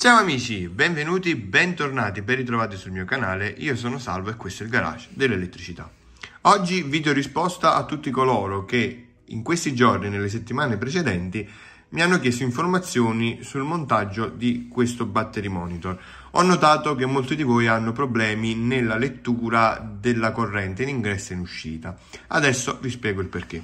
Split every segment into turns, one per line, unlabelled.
Ciao amici, benvenuti, bentornati, ben ritrovati sul mio canale, io sono Salvo e questo è il garage dell'elettricità. Oggi video risposta a tutti coloro che in questi giorni, nelle settimane precedenti, mi hanno chiesto informazioni sul montaggio di questo battery monitor. Ho notato che molti di voi hanno problemi nella lettura della corrente in ingresso e in uscita. Adesso vi spiego il perché.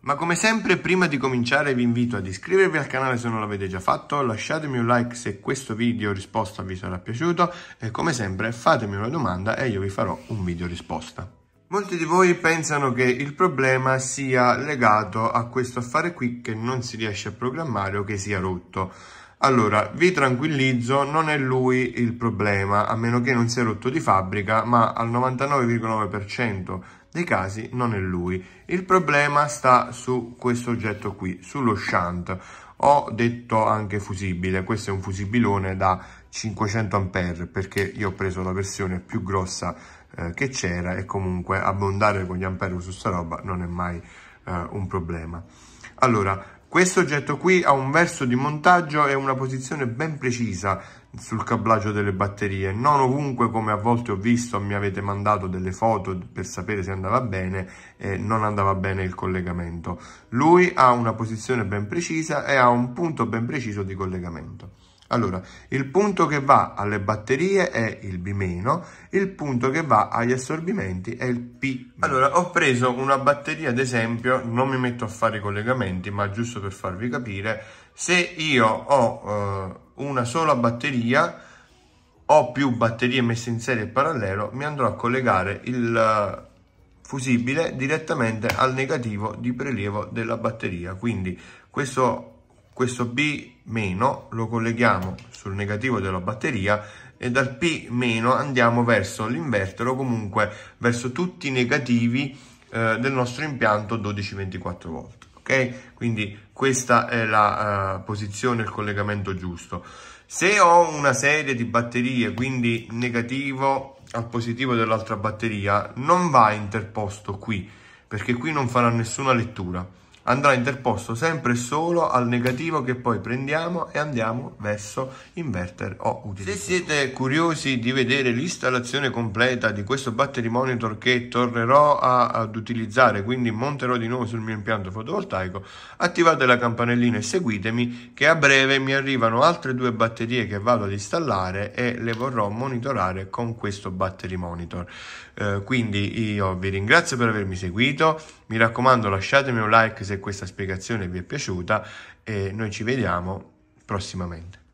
Ma come sempre prima di cominciare vi invito ad iscrivervi al canale se non l'avete già fatto, lasciatemi un like se questo video risposta vi sarà piaciuto e come sempre fatemi una domanda e io vi farò un video risposta. Molti di voi pensano che il problema sia legato a questo affare qui che non si riesce a programmare o che sia rotto. Allora, vi tranquillizzo, non è lui il problema, a meno che non sia rotto di fabbrica, ma al 99,9% dei casi non è lui. Il problema sta su questo oggetto qui, sullo shunt ho detto anche fusibile questo è un fusibilone da 500 A perché io ho preso la versione più grossa eh, che c'era e comunque abbondare con gli ampere su sta roba non è mai eh, un problema allora questo oggetto qui ha un verso di montaggio e una posizione ben precisa sul cablaggio delle batterie, non ovunque come a volte ho visto mi avete mandato delle foto per sapere se andava bene e non andava bene il collegamento. Lui ha una posizione ben precisa e ha un punto ben preciso di collegamento. Allora, il punto che va alle batterie è il B-, il punto che va agli assorbimenti è il P-. Allora, ho preso una batteria, ad esempio, non mi metto a fare i collegamenti, ma giusto per farvi capire, se io ho eh, una sola batteria o più batterie messe in serie e parallelo, mi andrò a collegare il eh, fusibile direttamente al negativo di prelievo della batteria. Quindi questo questo B- lo colleghiamo sul negativo della batteria e dal P- andiamo verso l'inverter o comunque verso tutti i negativi eh, del nostro impianto 12-24 volt. Ok? Quindi questa è la uh, posizione, il collegamento giusto. Se ho una serie di batterie, quindi negativo al positivo dell'altra batteria, non va interposto qui, perché qui non farà nessuna lettura andrà interposto sempre e solo al negativo che poi prendiamo e andiamo verso inverter o utilizzo. Se siete curiosi di vedere l'installazione completa di questo battery monitor che tornerò a, ad utilizzare, quindi monterò di nuovo sul mio impianto fotovoltaico, attivate la campanellina e seguitemi che a breve mi arrivano altre due batterie che vado ad installare e le vorrò monitorare con questo battery monitor. Eh, quindi io vi ringrazio per avermi seguito, mi raccomando lasciatemi un like se questa spiegazione vi è piaciuta e noi ci vediamo prossimamente.